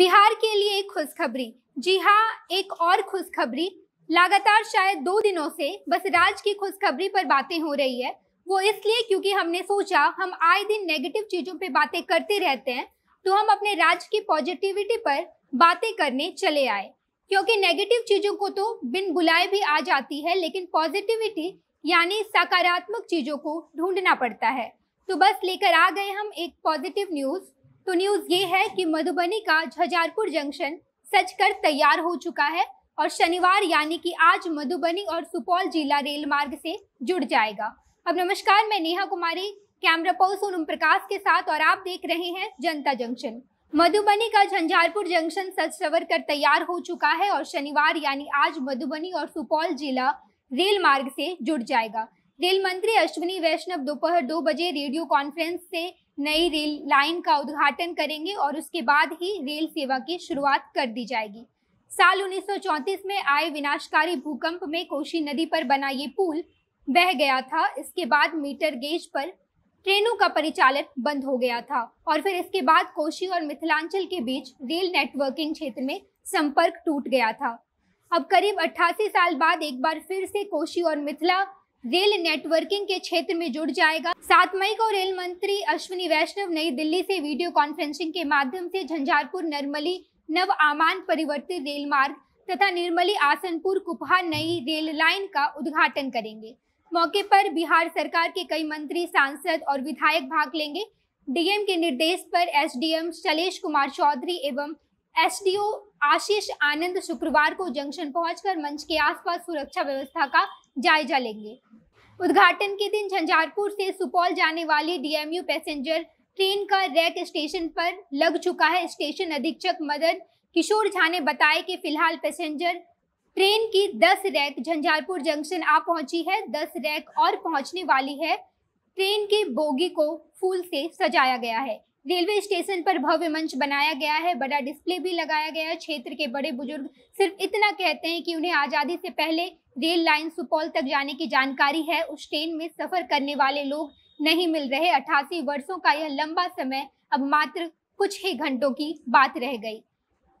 बिहार के लिए एक खुशखबरी जी हाँ एक और खुशखबरी लगातार शायद दो दिनों से बस राज की खुशखबरी पर बातें हो रही है वो इसलिए क्योंकि हमने सोचा हम आए दिन नेगेटिव चीज़ों पे बातें करते रहते हैं तो हम अपने राज्य की पॉजिटिविटी पर बातें करने चले आए क्योंकि नेगेटिव चीज़ों को तो बिन बुलाए भी आ जाती है लेकिन पॉजिटिविटी यानी सकारात्मक चीज़ों को ढूंढना पड़ता है तो बस लेकर आ गए हम एक पॉजिटिव न्यूज़ तो न्यूज ये है कि मधुबनी का झजारपुर जंक्शन सच कर तैयार हो चुका है और शनिवार यानी कि आज मधुबनी और सुपौल जिला रेल मार्ग से जुड़ जाएगा अब नमस्कार मैं नेहा कुमारी कैमरा पर्सन ओम प्रकाश के साथ और आप देख रहे हैं जनता जंक्शन मधुबनी का झंझारपुर जंक्शन सच सवर कर तैयार हो चुका है और शनिवार यानी आज मधुबनी और सुपौल जिला रेल मार्ग से जुड़ जाएगा रेल मंत्री अश्विनी वैष्णव दोपहर दो बजे रेडियो कॉन्फ्रेंस से नई रेल लाइन का उद्घाटन करेंगे और उसके बाद ही रेल सेवा की शुरुआत कर दी जाएगी साल 1934 में आए विनाशकारी भूकंप में कोशी नदी पर बना ये पुल बह गया था इसके बाद मीटर गेज पर ट्रेनों का परिचालन बंद हो गया था और फिर इसके बाद कोशी और मिथिलांचल के बीच रेल नेटवर्किंग क्षेत्र में संपर्क टूट गया था अब करीब अट्ठासी साल बाद एक बार फिर से कोशी और मिथिला रेल नेटवर्किंग के क्षेत्र में जुड़ जाएगा सात मई को रेल मंत्री अश्विनी वैष्णव नई दिल्ली से वीडियो कॉन्फ्रेंसिंग के माध्यम से झंझारपुर नरमली नव आमान परिवर्तित रेल मार्ग तथा निर्मली आसनपुर कुपहा नई रेल लाइन का उद्घाटन करेंगे मौके पर बिहार सरकार के कई मंत्री सांसद और विधायक भाग लेंगे डीएम के निर्देश पर एसडीएम शलेश कुमार चौधरी एवं एसडीओ आशीष आनंद शुक्रवार को जंक्शन पहुंचकर मंच के आसपास सुरक्षा व्यवस्था का जायजा लेंगे उद्घाटन के दिन झंझारपुर से सुपौल जाने वाली डीएमयू पैसेंजर ट्रेन का रैक स्टेशन पर लग चुका है स्टेशन अधीक्षक मदन किशोर झा ने बताया कि फिलहाल पैसेंजर ट्रेन की 10 रैक झंझारपुर जंक्शन आ पहुंची है 10 रैक और पहुंचने वाली है ट्रेन की बोगी को फूल से सजाया गया है रेलवे स्टेशन पर भव्य मंच बनाया गया है बड़ा डिस्प्ले भी लगाया गया है क्षेत्र के बड़े बुजुर्ग सिर्फ इतना कहते हैं कि उन्हें आज़ादी से पहले रेल लाइन सुपौल तक जाने की जानकारी है उस ट्रेन में सफर करने वाले लोग नहीं मिल रहे अठासी वर्षों का यह लंबा समय अब मात्र कुछ ही घंटों की बात रह गई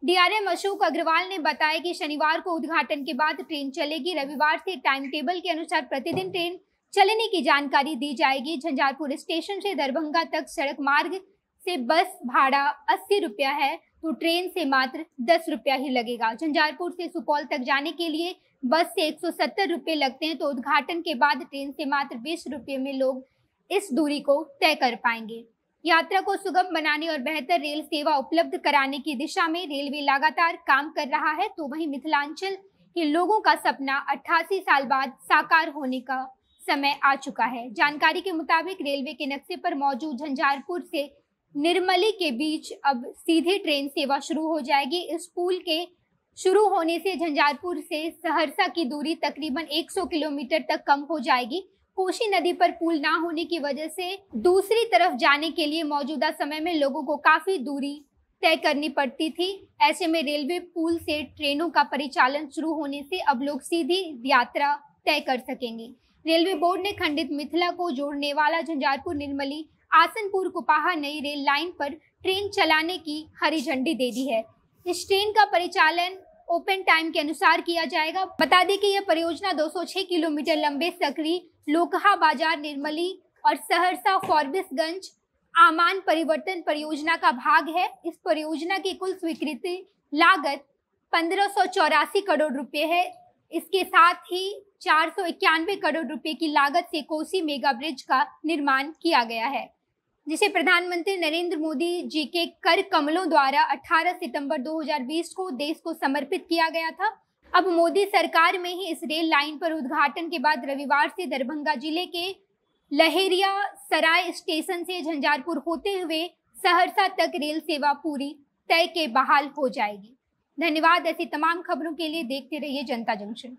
डीआरएम अशोक अग्रवाल ने बताया कि शनिवार को उद्घाटन के बाद ट्रेन चलेगी रविवार से टाइम टेबल के अनुसार प्रतिदिन ट्रेन चलने की जानकारी दी जाएगी झंझारपुर स्टेशन से दरभंगा तक सड़क मार्ग से बस भाड़ा अस्सी रुपया है तो ट्रेन से मात्र दस रुपया ही लगेगा झंझारपुर से सुपौल तक जाने के लिए बस से एक सौ सत्तर रुपये लगते हैं तो उद्घाटन के बाद ट्रेन से मात्र बीस रुपये में लोग इस दूरी को तय कर पाएंगे यात्रा को सुगम बनाने और बेहतर रेल सेवा उपलब्ध कराने की दिशा में रेलवे लगातार काम कर रहा है तो वहीं मिथिलांचल के लोगों का सपना 88 साल बाद साकार होने का समय आ चुका है जानकारी के मुताबिक रेलवे के नक्शे पर मौजूद झंझारपुर से निर्मली के बीच अब सीधे ट्रेन सेवा शुरू हो जाएगी इस पुल के शुरू होने से झंझारपुर से सहरसा की दूरी तकरीबन 100 किलोमीटर तक कम हो जाएगी कोशी नदी पर पुल ना होने की वजह से दूसरी तरफ जाने के लिए मौजूदा समय में लोगों को काफी दूरी तय करनी पड़ती थी ऐसे में रेलवे पुल से ट्रेनों का परिचालन शुरू होने से अब लोग सीधी यात्रा तय कर सकेंगे रेलवे बोर्ड ने खंडित मिथिला को जोड़ने वाला झंझारपुर निर्मली आसनपुर कुपाहा नई रेल लाइन पर ट्रेन चलाने की हरी झंडी दे दी है इस ट्रेन का परिचालन ओपन टाइम के अनुसार किया जाएगा बता दें कि यह परियोजना 206 किलोमीटर लंबे सकरी लोकहा बाजार निर्मली और सहरसा फॉरबिसगंज आमान परिवर्तन परियोजना का भाग है इस परियोजना की कुल स्वीकृति लागत पंद्रह करोड़ रुपये है इसके साथ ही चार करोड़ रुपए की लागत से कोसी मेगा ब्रिज का निर्माण किया गया है जिसे प्रधानमंत्री नरेंद्र मोदी जी के कर कमलों द्वारा 18 सितंबर 2020 को देश को समर्पित किया गया था अब मोदी सरकार में ही इस रेल लाइन पर उद्घाटन के बाद रविवार से दरभंगा जिले के लहेरिया सराय स्टेशन से झंझारपुर होते हुए सहरसा तक रेल सेवा पूरी तय के बहाल हो जाएगी धन्यवाद ऐसी तमाम खबरों के लिए देखते रहिए जनता जंक्शन